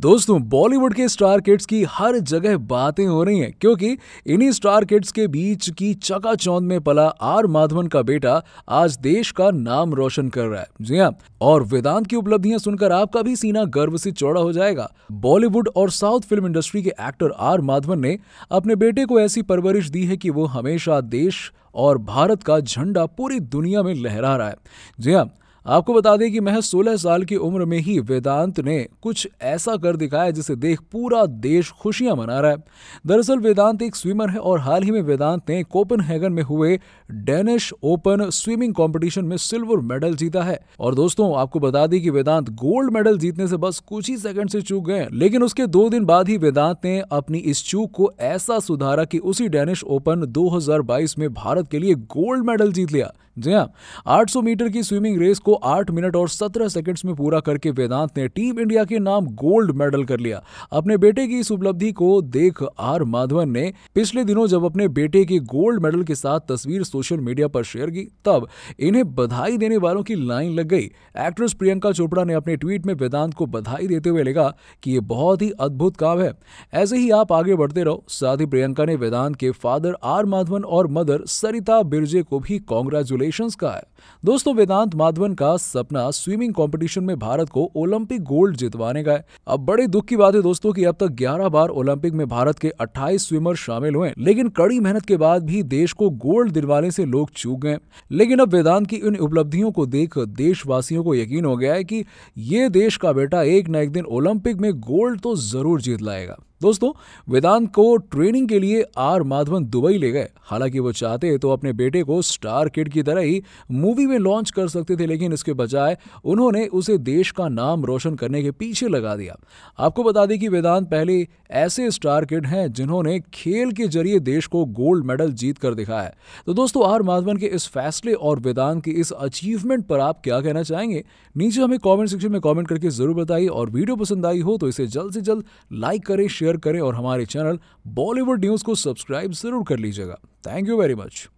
दोस्तों बॉलीवुड के star kids की हर जगह बातें हो रही हैं क्योंकि इन्हीं स्टार किड्स के बीच की चकाचौंध में पला आर माधवन का बेटा आज देश का नाम रोशन कर रहा है जी हाँ और वेदांत की उपलब्धियां सुनकर आपका भी सीना गर्व से चौड़ा हो जाएगा बॉलीवुड और साउथ फिल्म इंडस्ट्री के एक्टर आर माधवन ने अपने बेटे को ऐसी परवरिश दी है कि वो हमेशा देश और भारत का झंडा पूरी दुनिया में लहरा रहा है जी हाँ आपको बता दें कि महज 16 साल की उम्र में ही वेदांत ने कुछ ऐसा कर दिखाया जिसे देख पूरा देश खुशियां मना रहा है दरअसल वेदांत एक स्विमर है और हाल ही में वेदांत ने कोपेनहेगन में हुए डेनिश ओपन स्विमिंग कंपटीशन में सिल्वर मेडल जीता है और दोस्तों आपको बता दें कि वेदांत गोल्ड मेडल जीतने से बस कुछ ही सेकंड से चूक गए लेकिन उसके दो दिन बाद ही वेदांत ने अपनी इस चूक को ऐसा सुधारा कि उसी डेनिश ओपन 2022 में भारत के लिए गोल्ड मेडल जीत लिया जी हाँ आठ मीटर की स्विमिंग रेस को आठ मिनट और सत्रह सेकेंड्स में पूरा करके वेदांत ने टीम इंडिया के नाम गोल्ड मेडल कर लिया अपने बेटे की इस उपलब्धि को देख आर माधवन ने पिछले दिनों जब अपने बेटे के गोल्ड मेडल के साथ तस्वीर सोशल मीडिया पर शेयर की तब इन्हें बधाई देने वालों की लाइन लग गई एक्ट्रेस प्रियंका चोपड़ा ने अपने ट्वीट में वेदांत को बधाई देते हुए लिखा कि ये बहुत ही अद्भुत काम है ऐसे ही आप आगे बढ़ते रहो साथ ही प्रियंका ने वेदांत के फादर आर माधवन और मदर सरिता बिरजे को भी कॉन्ग्रेचुलेशन कहा है दोस्तों वेदांत माधवन का सपना स्विमिंग कंपटीशन में भारत को ओलंपिक गोल्ड जितवाने का है अब बड़े दुख की बात है दोस्तों कि अब तक 11 बार ओलंपिक में भारत के 28 स्विमर शामिल हुए लेकिन कड़ी मेहनत के बाद भी देश को गोल्ड दिलवाने से लोग चूक गए लेकिन अब वेदांत की इन उपलब्धियों को देख देशवासियों को यकीन हो गया है कि ये देश का बेटा एक न एक दिन ओलंपिक में गोल्ड तो जरूर जीत लाएगा दोस्तों वेदांत को ट्रेनिंग के लिए आर माधवन दुबई ले गए हालांकि वो चाहते तो अपने बेटे को स्टार किड की तरह ही मूवी में लॉन्च कर सकते थे लेकिन इसके बजाय उन्होंने उसे देश का नाम रोशन करने के पीछे लगा दिया आपको बता दें कि वेदांत पहले ऐसे स्टार किड हैं जिन्होंने खेल के जरिए देश को गोल्ड मेडल जीत कर दिखाया है तो दोस्तों आर माधवन के इस फैसले और वेदांत के इस अचीवमेंट पर आप क्या कहना चाहेंगे नीचे हमें कॉमेंट सेक्शन में कॉमेंट करके जरूर बताइए और वीडियो पसंद आई हो तो इसे जल्द से जल्द लाइक करें शेयर शेयर करें और हमारे चैनल बॉलीवुड न्यूज़ को सब्सक्राइब ज़रूर कर लीजिएगा थैंक यू वेरी मच